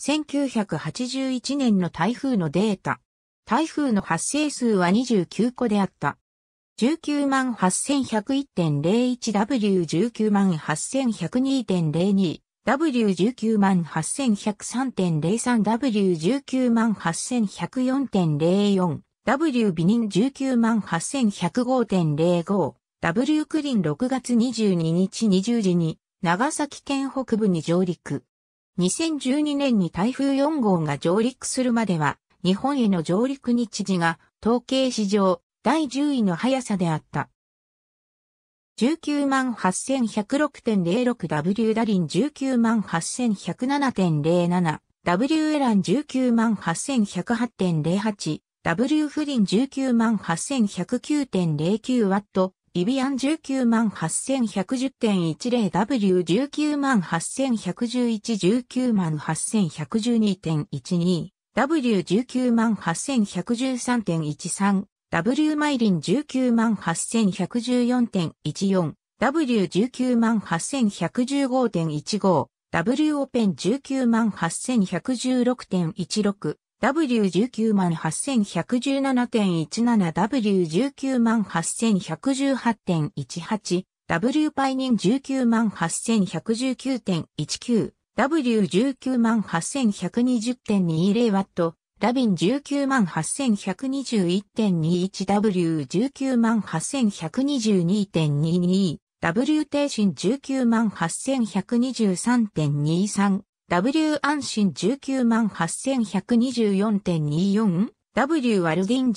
1981年の台風のデータ。台風の発生数は29個であった。198,101.01W198,102.02 W198,103.03W198,104.04 W ビニン198,105.05 W クリン6月22日20時に長崎県北部に上陸。2012年に台風4号が上陸するまでは、日本への上陸日時が統計史上第10位の速さであった。198,106.06W ダリン198,107.07 W エラン198,108.08 W フリン198,109.09ワットイビアン1 9 8 1 1 0 w 1 9 8十1 1 1 9 8 1 1 2 1 2 W198,113.13 W マイリン198,114.14 W198,115.15 W オペン198,116.16 W198,117.17W19818.18 W パイニン198,119.19 W198,120.20 ワットラビン 198,121.21W198,122.22 W 低身198,123.23 W 安心198,124.24、W アルディン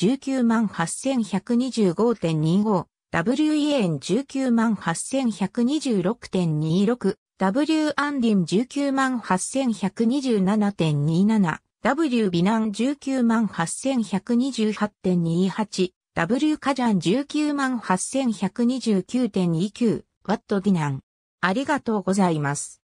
198,125.25、W e エ198,126.26、W アンディン198,127.27、W ビナン198,128.28、W カジャン198,129.29、ワットディナン。ありがとうございます。